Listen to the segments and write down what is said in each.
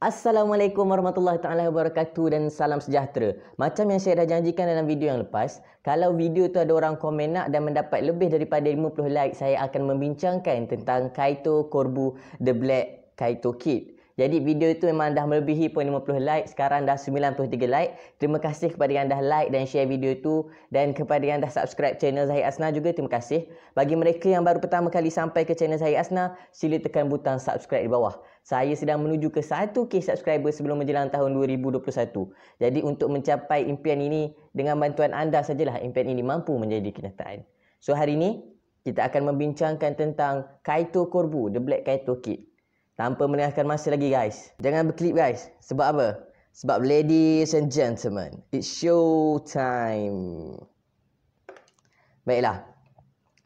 Assalamualaikum warahmatullahi taala wabarakatuh dan salam sejahtera. Macam yang saya dah janjikan dalam video yang lepas, kalau video tu ada orang komen nak dan mendapat lebih daripada 50 like, saya akan membincangkan tentang Kaito Corbu, The Black Kaito Kid. Jadi video itu memang dah melebihi pun 50 like. Sekarang dah 93 like. Terima kasih kepada yang dah like dan share video itu. Dan kepada yang dah subscribe channel Zahid Asna juga terima kasih. Bagi mereka yang baru pertama kali sampai ke channel Zahid Asna, sila tekan butang subscribe di bawah. Saya sedang menuju ke 1K subscriber sebelum menjelang tahun 2021. Jadi untuk mencapai impian ini, dengan bantuan anda sajalah impian ini mampu menjadi kenyataan. So hari ini, kita akan membincangkan tentang Kaito Korbu, The Black Kaito Kid. Tanpa melengahkan masa lagi guys. Jangan berkelip guys. Sebab apa? Sebab ladies and gentlemen, it's show time. Baiklah,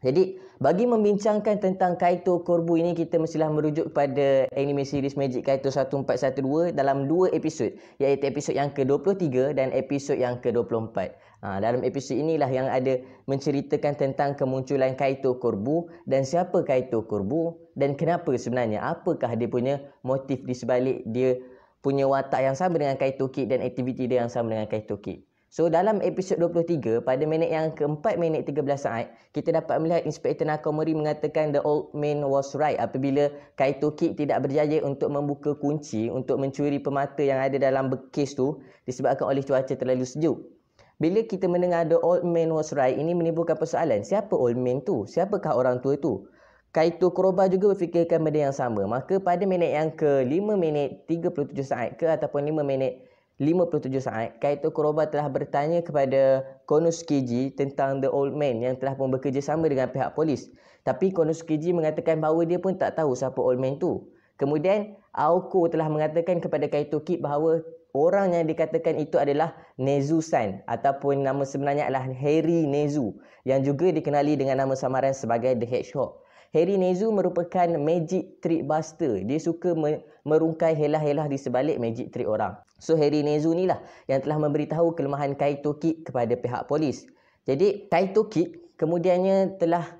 jadi bagi membincangkan tentang Kaito Korbu ini kita mestilah merujuk pada anime series Magic Kaito 1412 dalam dua episod iaitu episod yang ke-23 dan episod yang ke-24. Ha, dalam episod inilah yang ada menceritakan tentang kemunculan Kaito Korbu dan siapa Kaito Korbu dan kenapa sebenarnya apakah dia punya motif di sebalik dia punya watak yang sama dengan Kaito Kid dan aktiviti dia yang sama dengan Kaito Kid. So dalam episod 23 pada minit yang keempat minit 13 saat kita dapat melihat Inspektor Nakomori mengatakan the old man was right apabila Kaito Kid tidak berjaya untuk membuka kunci untuk mencuri permata yang ada dalam bekas tu disebabkan oleh cuaca terlalu sejuk. Bila kita mendengar the old man was right ini menimbulkan persoalan siapa old man tu? Siapakah orang tua tu? Kaito Kuroba juga berfikirkan benda yang sama. Maka pada minit yang ke 5 minit 37 saat ke ataupun 5 minit 57 saat, Kaito Kuroba telah bertanya kepada Konosukeji tentang The Old Man yang telah pun bekerjasama dengan pihak polis. Tapi Konosukeji mengatakan bahawa dia pun tak tahu siapa Old Man tu. Kemudian, Aoko telah mengatakan kepada Kaito Kid bahawa orang yang dikatakan itu adalah Nezu-san ataupun nama sebenarnya adalah Harry Nezu yang juga dikenali dengan nama samaran sebagai The Hedgehog. Harry Nezu merupakan magic trick buster. Dia suka merungkai helah-helah di sebalik magic trick orang. So Harry Nezu ni lah yang telah memberitahu kelemahan Kaito Kid kepada pihak polis. Jadi Kaito Kid kemudiannya telah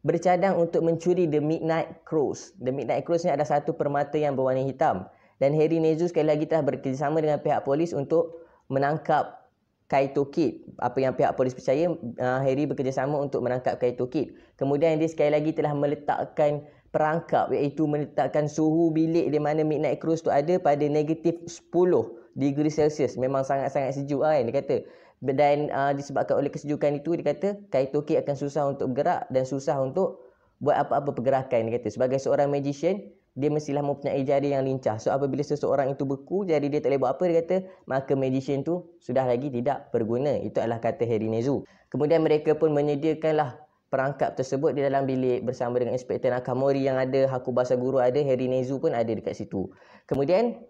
bercadang untuk mencuri The Midnight Cross. The Midnight Cross ni ada satu permata yang berwarna hitam. Dan Harry Nezu sekali lagi telah bekerjasama dengan pihak polis untuk menangkap Kaito Kid. Apa yang pihak polis percaya, uh, Harry bekerjasama untuk menangkap Kaito Kid. Kemudian dia sekali lagi telah meletakkan perangkap iaitu meletakkan suhu bilik di mana Midnight Cruise tu ada pada negatif 10 degree Celsius. Memang sangat-sangat sejuk lah kan dia kata. Dan uh, disebabkan oleh kesejukan itu dia kata Kaito Kid akan susah untuk bergerak dan susah untuk buat apa-apa pergerakan dia kata. Sebagai seorang magician, dia mestilah mempunyai jari yang lincah. So apabila seseorang itu beku, jadi dia tak boleh buat apa, dia kata maka magician tu sudah lagi tidak berguna. Itu adalah kata Harry Nezu. Kemudian mereka pun menyediakanlah perangkap tersebut di dalam bilik bersama dengan Inspektor Nakamori yang ada, Hakubasa Guru ada, Harry Nezu pun ada dekat situ. Kemudian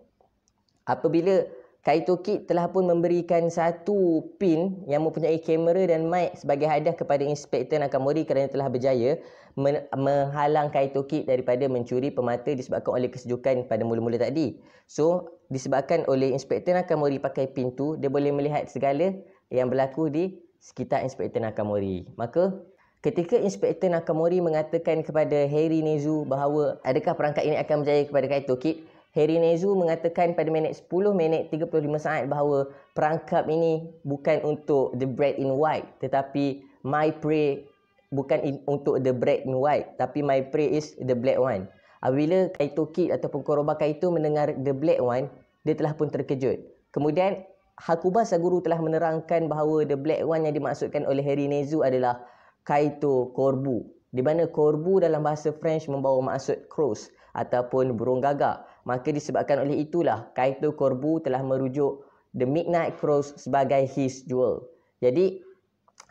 apabila Kaito Kid telah pun memberikan satu pin yang mempunyai kamera dan mic sebagai hadiah kepada Inspektor Nakamori kerana telah berjaya men- menghalang Kaito Kid daripada mencuri permata disebabkan oleh kesejukan pada mula-mula tadi. So, disebabkan oleh Inspektor Nakamori pakai pin tu, dia boleh melihat segala yang berlaku di sekitar Inspektor Nakamori. Maka, ketika Inspektor Nakamori mengatakan kepada Harry Nezu bahawa adakah perangkat ini akan berjaya kepada Kaito Kid, Harry Neju mengatakan pada minit 10 minit 35 saat bahawa perangkap ini bukan untuk the bread in white tetapi my prayer bukan in, untuk the bread in white tapi my prayer is the black one. Apabila Kaito Kid ataupun Koroba Kaito mendengar the black one, dia telah pun terkejut. Kemudian Hakuba Saguru telah menerangkan bahawa the black one yang dimaksudkan oleh Harry Nezu adalah Kaito Korbu di mana korbu dalam bahasa French membawa maksud crows ataupun burung gagak. Maka disebabkan oleh itulah Kaito Korbu telah merujuk The Midnight Crows sebagai his jewel. Jadi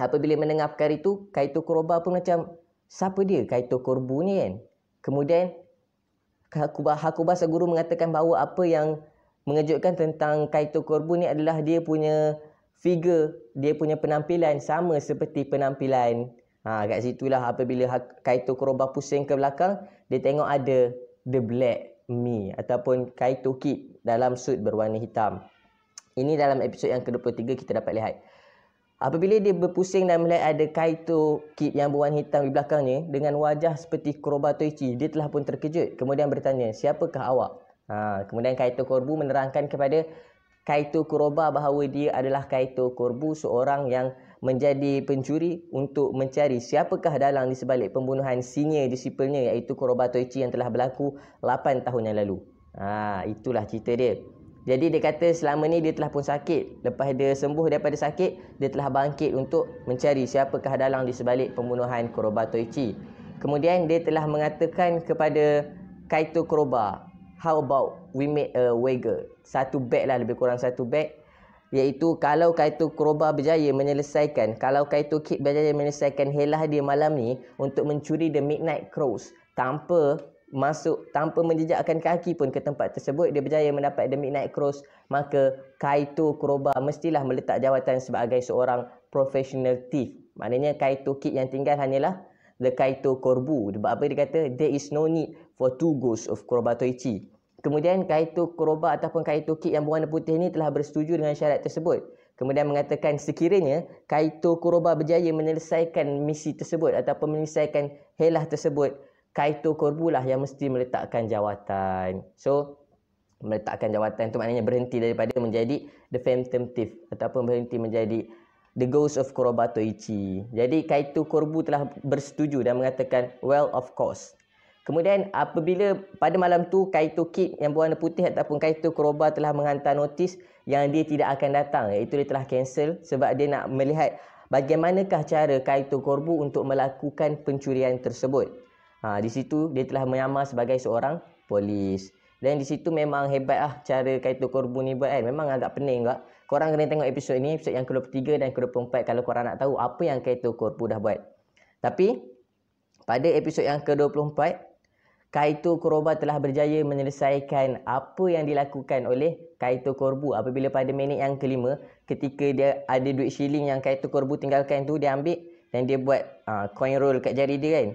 apabila mendengar perkara itu, Kaito Koroba pun macam siapa dia Kaito Korbu ni kan? Kemudian Hakuba, Hakuba Saguru mengatakan bahawa apa yang mengejutkan tentang Kaito Korbu ni adalah dia punya figure, dia punya penampilan sama seperti penampilan Ha, kat situlah apabila Kaito Kurobah pusing ke belakang, dia tengok ada The Black Me ataupun Kaito Kid dalam suit berwarna hitam. Ini dalam episod yang ke-23 kita dapat lihat. Apabila dia berpusing dan melihat ada Kaito Kid yang berwarna hitam di belakangnya dengan wajah seperti Kurobah Toichi, dia telah pun terkejut. Kemudian bertanya, siapakah awak? Ha, kemudian Kaito Korbu menerangkan kepada Kaito Kuroba bahawa dia adalah Kaito Korbu seorang yang menjadi pencuri untuk mencari siapakah dalang di sebalik pembunuhan senior disiplinnya iaitu Korobato Ichi yang telah berlaku 8 tahun yang lalu. Ha, itulah cerita dia. Jadi dia kata selama ni dia telah pun sakit. Lepas dia sembuh daripada sakit, dia telah bangkit untuk mencari siapakah dalang di sebalik pembunuhan Korobato Ichi. Kemudian dia telah mengatakan kepada Kaito Koroba, How about we make a wager? Satu bag lah, lebih kurang satu bag iaitu kalau kaitu Kroba berjaya menyelesaikan kalau kaitu Kit berjaya menyelesaikan helah dia malam ni untuk mencuri the Midnight Crows tanpa masuk tanpa menjejakkan kaki pun ke tempat tersebut dia berjaya mendapat the Midnight Crows maka Kaito Kuroba mestilah meletak jawatan sebagai seorang professional thief maknanya Kaito Kit yang tinggal hanyalah the Kaito Korbu sebab apa dia kata there is no need for two ghosts of Kurobatoichi Kemudian kaitu keroba ataupun kaitu kit yang berwarna putih ini telah bersetuju dengan syarat tersebut. Kemudian mengatakan sekiranya kaitu keroba berjaya menyelesaikan misi tersebut ataupun menyelesaikan helah tersebut, kaitu korbulah yang mesti meletakkan jawatan. So, meletakkan jawatan itu maknanya berhenti daripada menjadi the phantom thief ataupun berhenti menjadi the ghost of Kurobato Ichi. Jadi kaitu Korbu telah bersetuju dan mengatakan, well of course. Kemudian apabila pada malam tu kaitu kid yang berwarna putih ataupun kaitu keroba telah menghantar notis yang dia tidak akan datang iaitu dia telah cancel sebab dia nak melihat bagaimanakah cara kaitu korbu untuk melakukan pencurian tersebut. Ha, di situ dia telah menyamar sebagai seorang polis. Dan di situ memang hebat lah cara kaitu korbu ni buat kan. Memang agak pening kak. Korang kena tengok episod ni, episod yang ke-23 dan ke-24 kalau korang nak tahu apa yang kaitu korbu dah buat. Tapi pada episod yang ke-24, Kaito Kuroba telah berjaya menyelesaikan apa yang dilakukan oleh Kaito Korbu apabila pada minit yang kelima ketika dia ada duit shilling yang Kaito Korbu tinggalkan tu dia ambil dan dia buat uh, coin roll kat jari dia kan.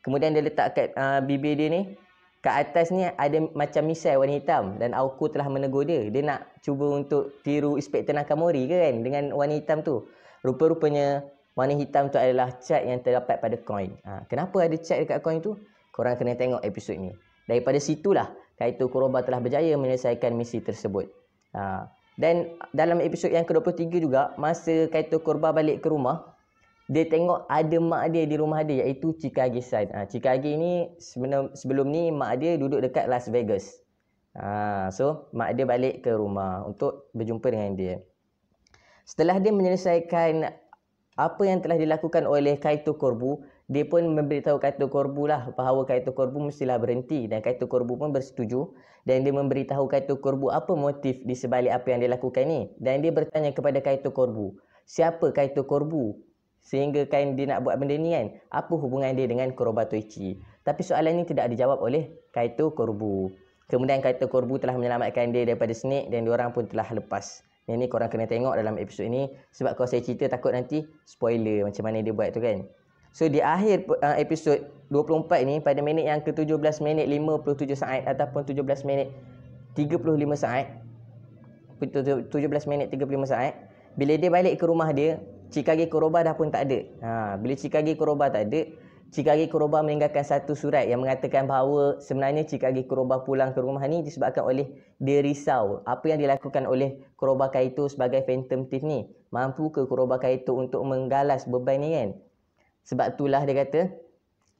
Kemudian dia letak kat uh, bibir dia ni. Kat atas ni ada macam misai warna hitam dan Aoko telah menegur dia. Dia nak cuba untuk tiru Inspector Nakamori ke kan dengan warna hitam tu. Rupa-rupanya warna hitam tu adalah cat yang terdapat pada coin. Uh, kenapa ada cat dekat coin tu? korang kena tengok episod ni. Daripada situlah Kaito Kuroba telah berjaya menyelesaikan misi tersebut. Ha. Dan dalam episod yang ke-23 juga, masa Kaito Kuroba balik ke rumah, dia tengok ada mak dia di rumah dia iaitu Chikage-san. Ha. Chikage ni sebelum, sebelum ni mak dia duduk dekat Las Vegas. Ha, so, mak dia balik ke rumah untuk berjumpa dengan dia. Setelah dia menyelesaikan apa yang telah dilakukan oleh Kaito Korbu, dia pun memberitahu Kaito Korbu lah bahawa Kaito Korbu mestilah berhenti dan Kaito Korbu pun bersetuju dan dia memberitahu Kaito Korbu apa motif di sebalik apa yang dia lakukan ni dan dia bertanya kepada Kaito Korbu, siapa Kaito Korbu sehingga kain dia nak buat benda ni kan, apa hubungan dia dengan Kurobato Ichi? Tapi soalan ni tidak dijawab oleh Kaito Korbu. Kemudian Kaito Korbu telah menyelamatkan dia daripada snake dan diorang pun telah lepas. Yang ni korang kena tengok dalam episod ini sebab kalau saya cerita takut nanti spoiler macam mana dia buat tu kan. So di akhir uh, episod 24 ni pada minit yang ke-17 minit 57 saat ataupun 17 minit 35 saat 17 minit 35 saat bila dia balik ke rumah dia Cikagi Koroba dah pun tak ada. Ha, bila Cikagi Koroba tak ada, Cikari Kurubah meninggalkan satu surat yang mengatakan bahawa sebenarnya Cikari Kurubah pulang ke rumah ini disebabkan oleh dia risau apa yang dilakukan oleh Kurubah Kaito sebagai Phantom Thief ni. Mampu ke Kurubah Kaito untuk menggalas beban ni kan? Sebab itulah dia kata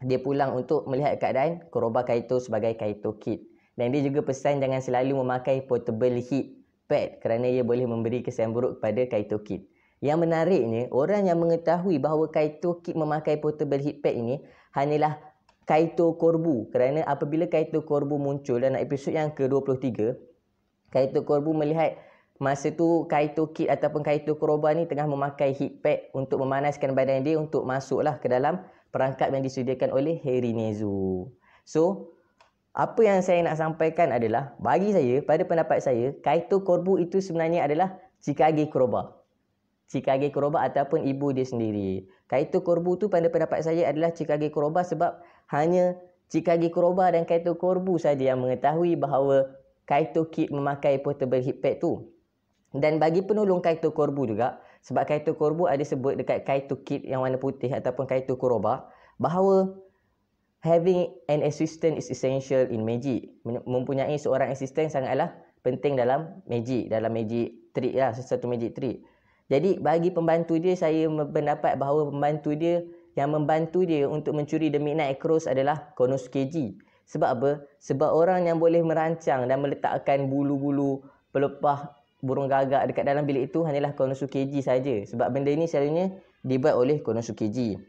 dia pulang untuk melihat keadaan Kurubah Kaito sebagai Kaito Kid. Dan dia juga pesan jangan selalu memakai portable heat pad kerana ia boleh memberi kesan buruk kepada Kaito Kid. Yang menariknya, orang yang mengetahui bahawa Kaito Kid memakai portable heat pack ini hanyalah Kaito Korbu. Kerana apabila Kaito Korbu muncul dalam episod yang ke-23, Kaito Korbu melihat masa tu Kaito Kid ataupun Kaito Koroba ni tengah memakai heat pack untuk memanaskan badan dia untuk masuklah ke dalam perangkap yang disediakan oleh Harry Nezu. So, apa yang saya nak sampaikan adalah bagi saya, pada pendapat saya, Kaito Korbu itu sebenarnya adalah Chikage Koroba cikage Kuroba ataupun ibu dia sendiri. Kaitu korbu tu pada pendapat saya adalah cikage Kuroba sebab hanya cikage Kuroba dan kaitu korbu saja yang mengetahui bahawa kaitu kit memakai portable hip pad tu. Dan bagi penolong kaitu korbu juga sebab kaitu korbu ada sebut dekat kaitu kit yang warna putih ataupun kaitu Kuroba bahawa having an assistant is essential in magic. Mempunyai seorang assistant sangatlah penting dalam magic, dalam magic trick lah, satu magic trick. Jadi bagi pembantu dia saya berpendapat bahawa pembantu dia yang membantu dia untuk mencuri The Midnight Cross adalah Konosukeji. Sebab apa? Sebab orang yang boleh merancang dan meletakkan bulu-bulu pelepah burung gagak dekat dalam bilik itu hanyalah Konosukeji saja. Sebab benda ini selalunya dibuat oleh Konosukeji.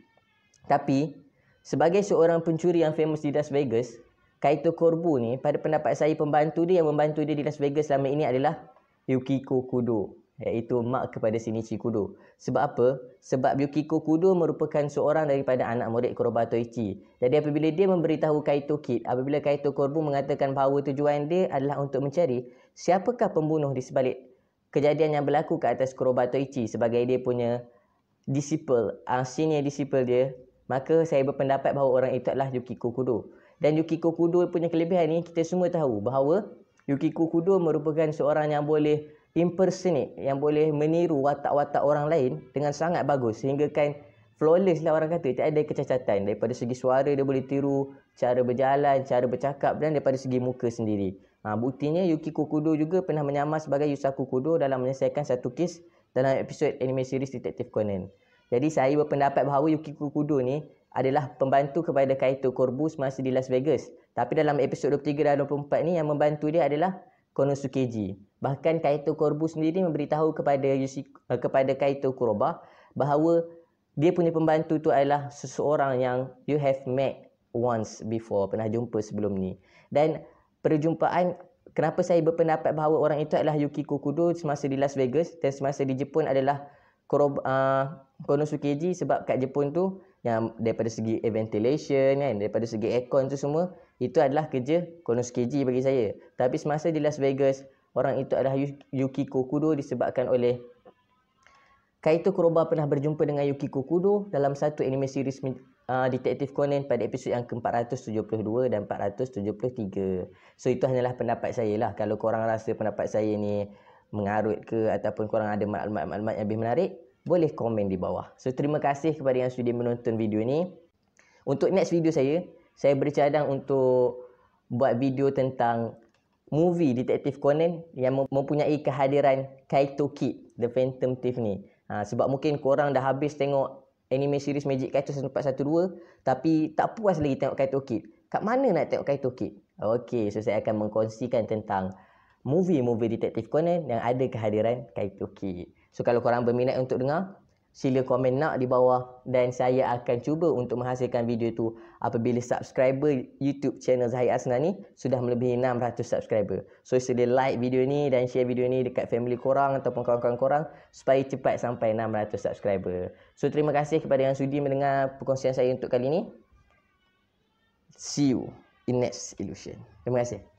Tapi sebagai seorang pencuri yang famous di Las Vegas, Kaito Korbu ni pada pendapat saya pembantu dia yang membantu dia di Las Vegas selama ini adalah Yukiko Kudo iaitu mak kepada Shinichi Kudo. Sebab apa? Sebab Yukiko Kudo merupakan seorang daripada anak murid Kurobato Ichi. Jadi apabila dia memberitahu Kaito Kid, apabila Kaito Korbu mengatakan bahawa tujuan dia adalah untuk mencari siapakah pembunuh di sebalik kejadian yang berlaku ke atas Kurobato Ichi sebagai dia punya disciple, uh, ah, senior disciple dia, maka saya berpendapat bahawa orang itu adalah Yukiko Kudo. Dan Yukiko Kudo punya kelebihan ni kita semua tahu bahawa Yukiko Kudo merupakan seorang yang boleh impersonate yang boleh meniru watak-watak orang lain dengan sangat bagus sehingga kan flawless lah orang kata tak ada kecacatan daripada segi suara dia boleh tiru cara berjalan cara bercakap dan daripada segi muka sendiri ha, buktinya Yuki Kokudo juga pernah menyamar sebagai Yusaku Kokudo dalam menyelesaikan satu kes dalam episod anime series Detective Conan jadi saya berpendapat bahawa Yuki Kokudo ni adalah pembantu kepada Kaito Korbu semasa di Las Vegas tapi dalam episod 23 dan 24 ni yang membantu dia adalah Konosukeji Bahkan Kaito Korbu sendiri memberitahu kepada Yusik, eh, kepada Kaito Kuroba bahawa dia punya pembantu tu adalah seseorang yang you have met once before, pernah jumpa sebelum ni. Dan perjumpaan kenapa saya berpendapat bahawa orang itu adalah Yuki Kudo semasa di Las Vegas dan semasa di Jepun adalah Kuroba uh, Konosukeji sebab kat Jepun tu yang daripada segi ventilation kan daripada segi aircon tu semua itu adalah kerja Konosukeji bagi saya. Tapi semasa di Las Vegas Orang itu adalah Yukiko Kudo disebabkan oleh Kaito Kuroba pernah berjumpa dengan Yukiko Kudo dalam satu anime series uh, Detective Conan pada episod yang ke-472 dan 473. So itu hanyalah pendapat saya lah. Kalau korang rasa pendapat saya ni mengarut ke ataupun korang ada maklumat-maklumat yang lebih menarik, boleh komen di bawah. So terima kasih kepada yang sudah menonton video ni. Untuk next video saya, saya bercadang untuk buat video tentang movie Detektif Conan yang mempunyai kehadiran Kaito Kid, The Phantom Thief ni. Ha, sebab mungkin korang dah habis tengok anime series Magic Kaito 412 tapi tak puas lagi tengok Kaito Kid. Kat mana nak tengok Kaito Kid? Okey, so saya akan mengkongsikan tentang movie-movie Detektif Conan yang ada kehadiran Kaito Kid. So kalau korang berminat untuk dengar, sila komen nak di bawah dan saya akan cuba untuk menghasilkan video tu apabila subscriber YouTube channel Zahid Asnan ni sudah melebihi 600 subscriber. So sila like video ni dan share video ni dekat family korang ataupun kawan-kawan korang supaya cepat sampai 600 subscriber. So terima kasih kepada yang sudi mendengar perkongsian saya untuk kali ni. See you in next illusion. Terima kasih.